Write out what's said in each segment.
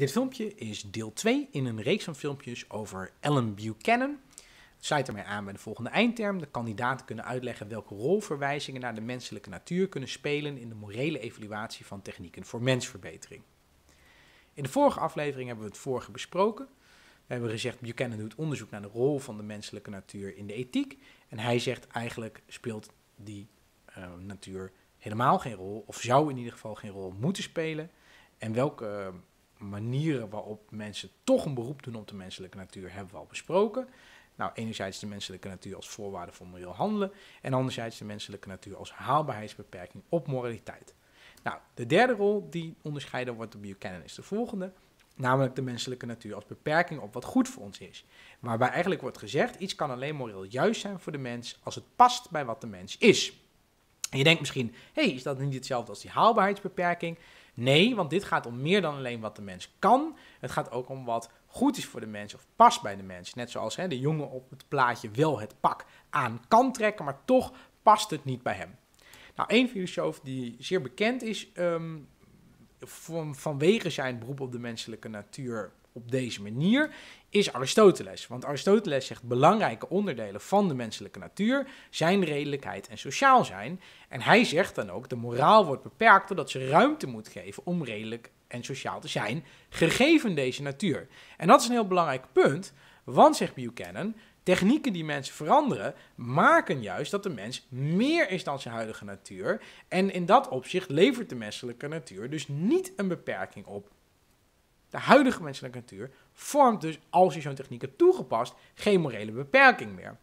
Dit filmpje is deel 2 in een reeks van filmpjes over Ellen Buchanan. Het sluit ermee aan bij de volgende eindterm. De kandidaten kunnen uitleggen welke rol verwijzingen naar de menselijke natuur kunnen spelen in de morele evaluatie van technieken voor mensverbetering. In de vorige aflevering hebben we het vorige besproken. We hebben gezegd, Buchanan doet onderzoek naar de rol van de menselijke natuur in de ethiek. En hij zegt eigenlijk speelt die eh, natuur helemaal geen rol, of zou in ieder geval geen rol moeten spelen. En welke manieren waarop mensen toch een beroep doen op de menselijke natuur hebben we al besproken. Nou, enerzijds de menselijke natuur als voorwaarde voor moreel handelen en anderzijds de menselijke natuur als haalbaarheidsbeperking op moraliteit. Nou, de derde rol die onderscheiden wordt door Buchanan is de volgende, namelijk de menselijke natuur als beperking op wat goed voor ons is. Waarbij eigenlijk wordt gezegd, iets kan alleen moreel juist zijn voor de mens als het past bij wat de mens is. je denkt misschien, hé, hey, is dat niet hetzelfde als die haalbaarheidsbeperking? Nee, want dit gaat om meer dan alleen wat de mens kan. Het gaat ook om wat goed is voor de mens of past bij de mens. Net zoals hè, de jongen op het plaatje wel het pak aan kan trekken, maar toch past het niet bij hem. Nou, één filosoof die zeer bekend is ehm, van, vanwege zijn beroep op de menselijke natuur op deze manier is Aristoteles. Want Aristoteles zegt belangrijke onderdelen van de menselijke natuur zijn redelijkheid en sociaal zijn. En hij zegt dan ook de moraal wordt beperkt doordat ze ruimte moet geven om redelijk en sociaal te zijn, gegeven deze natuur. En dat is een heel belangrijk punt, want zegt Buchanan, Technieken die mensen veranderen, maken juist dat de mens meer is dan zijn huidige natuur. En in dat opzicht levert de menselijke natuur dus niet een beperking op de huidige menselijke natuur vormt dus, als je zo'n techniek hebt toegepast, geen morele beperking meer.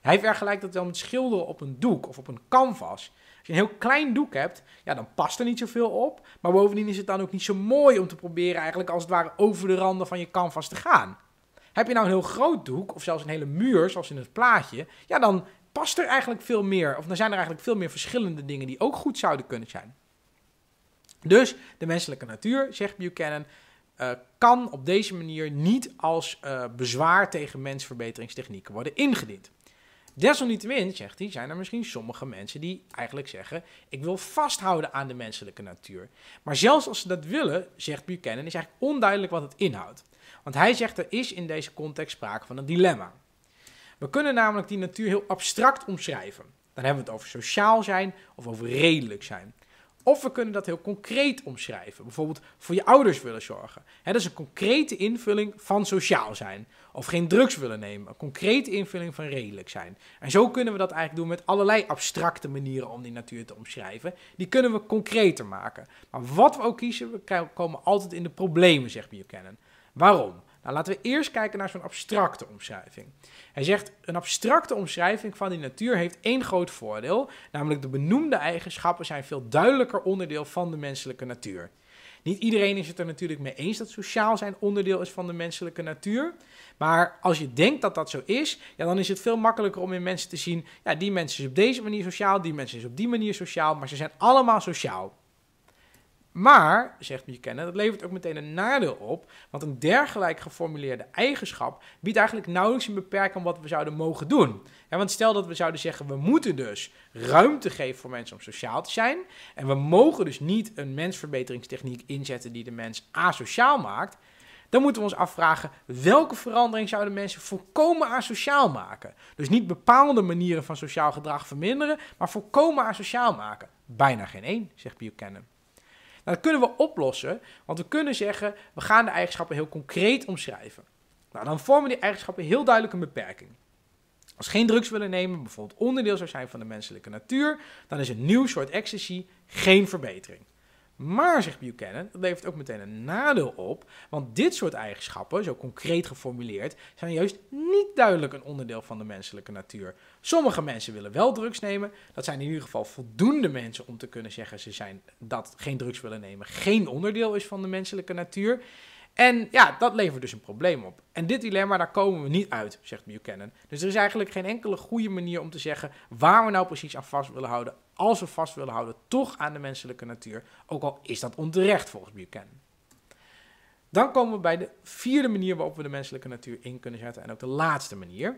Hij vergelijkt dat wel met schilderen op een doek of op een canvas. Als je een heel klein doek hebt, ja, dan past er niet zoveel op. Maar bovendien is het dan ook niet zo mooi om te proberen eigenlijk als het ware over de randen van je canvas te gaan. Heb je nou een heel groot doek of zelfs een hele muur, zoals in het plaatje, ja, dan past er eigenlijk veel meer. Of dan zijn er eigenlijk veel meer verschillende dingen die ook goed zouden kunnen zijn. Dus de menselijke natuur, zegt Buchanan, eh, kan op deze manier niet als eh, bezwaar tegen mensverbeteringstechnieken worden ingediend. Desalniettemin, zegt hij, zijn er misschien sommige mensen die eigenlijk zeggen: Ik wil vasthouden aan de menselijke natuur. Maar zelfs als ze dat willen, zegt Buchanan, is eigenlijk onduidelijk wat het inhoudt. Want hij zegt: Er is in deze context sprake van een dilemma. We kunnen namelijk die natuur heel abstract omschrijven. Dan hebben we het over sociaal zijn of over redelijk zijn. Of we kunnen dat heel concreet omschrijven. Bijvoorbeeld voor je ouders willen zorgen. dat is een concrete invulling van sociaal zijn. Of geen drugs willen nemen. Een concrete invulling van redelijk zijn. En zo kunnen we dat eigenlijk doen met allerlei abstracte manieren om die natuur te omschrijven. Die kunnen we concreter maken. Maar wat we ook kiezen, we komen altijd in de problemen, zegt Buchanan. Waarom? Nou, laten we eerst kijken naar zo'n abstracte omschrijving. Hij zegt, een abstracte omschrijving van die natuur heeft één groot voordeel, namelijk de benoemde eigenschappen zijn veel duidelijker onderdeel van de menselijke natuur. Niet iedereen is het er natuurlijk mee eens dat sociaal zijn onderdeel is van de menselijke natuur. Maar als je denkt dat dat zo is, ja, dan is het veel makkelijker om in mensen te zien: ja, die mensen is op deze manier sociaal, die mensen is op die manier sociaal, maar ze zijn allemaal sociaal. Maar, zegt Buchanan, dat levert ook meteen een nadeel op, want een dergelijk geformuleerde eigenschap biedt eigenlijk nauwelijks een beperking aan wat we zouden mogen doen. Ja, want stel dat we zouden zeggen, we moeten dus ruimte geven voor mensen om sociaal te zijn, en we mogen dus niet een mensverbeteringstechniek inzetten die de mens asociaal maakt, dan moeten we ons afvragen welke verandering zouden mensen volkomen asociaal maken. Dus niet bepaalde manieren van sociaal gedrag verminderen, maar volkomen asociaal maken. Bijna geen één, zegt Buchanan. Nou, dat kunnen we oplossen, want we kunnen zeggen, we gaan de eigenschappen heel concreet omschrijven. Nou, dan vormen die eigenschappen heel duidelijk een beperking. Als geen drugs willen nemen bijvoorbeeld onderdeel zou zijn van de menselijke natuur, dan is een nieuw soort ecstasy geen verbetering. Maar, zegt Buchanan, dat levert ook meteen een nadeel op, want dit soort eigenschappen, zo concreet geformuleerd, zijn juist niet duidelijk een onderdeel van de menselijke natuur. Sommige mensen willen wel drugs nemen, dat zijn in ieder geval voldoende mensen om te kunnen zeggen ze zijn dat geen drugs willen nemen geen onderdeel is van de menselijke natuur. En ja, dat levert dus een probleem op. En dit dilemma, daar komen we niet uit, zegt Buchanan. Dus er is eigenlijk geen enkele goede manier om te zeggen waar we nou precies aan vast willen houden. Als we vast willen houden, toch aan de menselijke natuur. Ook al is dat onterecht volgens Buchanan. Dan komen we bij de vierde manier waarop we de menselijke natuur in kunnen zetten. En ook de laatste manier.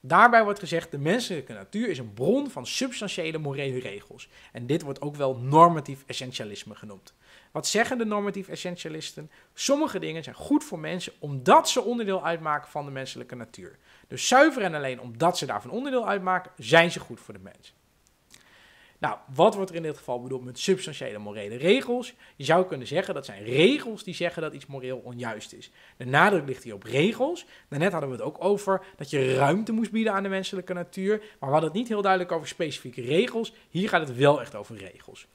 Daarbij wordt gezegd, de menselijke natuur is een bron van substantiële morele regels. En dit wordt ook wel normatief essentialisme genoemd. Wat zeggen de normatief essentialisten? Sommige dingen zijn goed voor mensen omdat ze onderdeel uitmaken van de menselijke natuur. Dus zuiver en alleen omdat ze daarvan onderdeel uitmaken, zijn ze goed voor de mens. Nou, wat wordt er in dit geval bedoeld met substantiële morele regels? Je zou kunnen zeggen dat zijn regels die zeggen dat iets moreel onjuist is. De nadruk ligt hier op regels. Daarnet hadden we het ook over dat je ruimte moest bieden aan de menselijke natuur. Maar we hadden het niet heel duidelijk over specifieke regels. Hier gaat het wel echt over regels.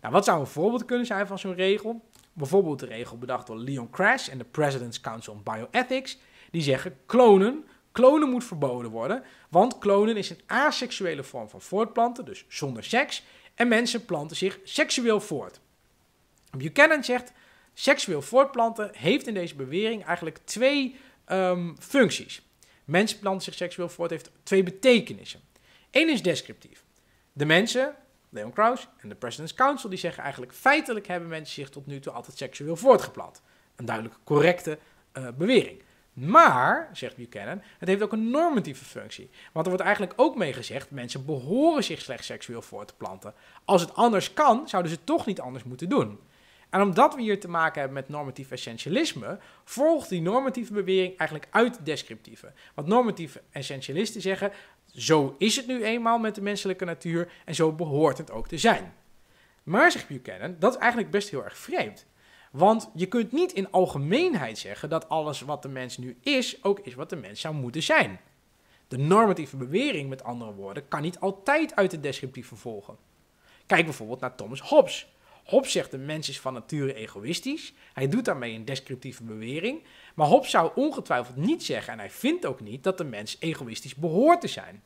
Nou, wat zou een voorbeeld kunnen zijn van zo'n regel? Bijvoorbeeld de regel bedacht door Leon Crash en de President's Council on Bioethics. Die zeggen: klonen, klonen moet verboden worden, want klonen is een asexuele vorm van voortplanten, dus zonder seks. En mensen planten zich seksueel voort. Buchanan zegt: seksueel voortplanten heeft in deze bewering eigenlijk twee ehm, functies. Mensen planten zich seksueel voort heeft twee betekenissen. Eén is descriptief. De mensen Leon Kraus en de President's Council die zeggen eigenlijk feitelijk hebben mensen zich tot nu toe altijd seksueel voortgeplant. Een duidelijk correcte eh, bewering. Maar, zegt Buchanan, het heeft ook een normatieve functie. Want er wordt eigenlijk ook mee gezegd, mensen behoren zich slechts seksueel voort te planten. Als het anders kan, zouden ze het toch niet anders moeten doen. En omdat we hier te maken hebben met normatief essentialisme, volgt die normatieve bewering eigenlijk uit de descriptieve. Want normatieve essentialisten zeggen, zo is het nu eenmaal met de menselijke natuur en zo behoort het ook te zijn. Maar, zegt Buchanan, dat is eigenlijk best heel erg vreemd. Want je kunt niet in algemeenheid zeggen dat alles wat de mens nu is, ook is wat de mens zou moeten zijn. De normatieve bewering, met andere woorden, kan niet altijd uit de descriptieve volgen. Kijk bijvoorbeeld naar Thomas Hobbes. Hobbes zegt de mens is van nature egoïstisch. Hij doet daarmee een descriptieve bewering. Maar Hobbes zou ongetwijfeld niet zeggen, en hij vindt ook niet, dat de mens egoïstisch behoort te zijn.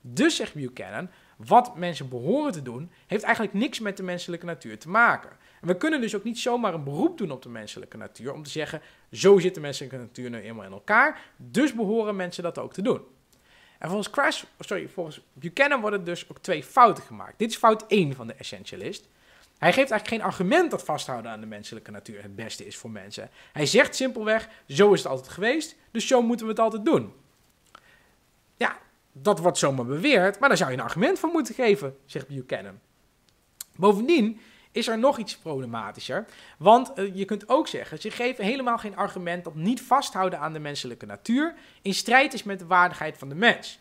Dus zegt Buchanan, wat mensen behoren te doen, heeft eigenlijk niks met de menselijke natuur te maken. we kunnen dus ook niet zomaar een beroep doen op de menselijke natuur om te zeggen, zo zit de menselijke natuur nu eenmaal in elkaar, dus behoren mensen dat ook te doen. En volgens, Crash, sorry, volgens Buchanan worden dus ook twee fouten gemaakt. Dit is fout 1 van de essentialist. Hij geeft eigenlijk geen argument dat vasthouden aan de menselijke natuur het beste is voor mensen. Hij zegt simpelweg: zo is het altijd geweest, dus zo moeten we het altijd doen. Ja, dat wordt zomaar beweerd, maar daar zou je een argument voor moeten geven, zegt Buchanan. Bovendien is er nog iets problematischer, want eh, je kunt ook zeggen: ze geven helemaal geen argument dat niet vasthouden aan de menselijke natuur in strijd is met de waardigheid van de mens.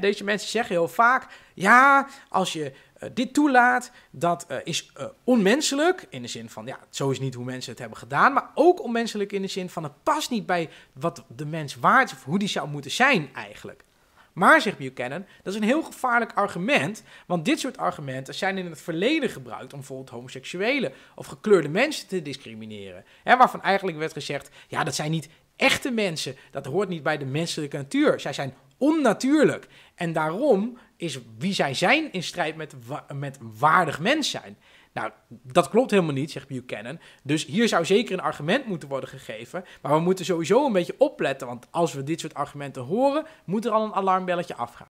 deze mensen zeggen heel vaak: ja, als je eh, dit toelaat, dat eh, is eh, onmenselijk in de zin van, ja, zo is niet hoe mensen het hebben gedaan, maar ook onmenselijk in de zin van, het past niet bij wat de mens waard is of hoe die zou moeten zijn eigenlijk. Maar, zegt Buchanan, dat is een heel gevaarlijk argument, want dit soort argumenten zijn in het verleden gebruikt om bijvoorbeeld homoseksuelen of gekleurde mensen te discrimineren. En waarvan eigenlijk werd gezegd, ja, dat zijn niet echte mensen, dat hoort niet bij de menselijke natuur. Zij zijn onnatuurlijk. En daarom is wie zij zijn in strijd met, met waardig mens zijn. Nou, dat klopt helemaal niet, zegt Buchanan. Dus hier zou zeker een argument moeten worden gegeven. Maar we moeten sowieso een beetje opletten, want als we dit soort argumenten horen, moet er al een alarmbelletje afgaan.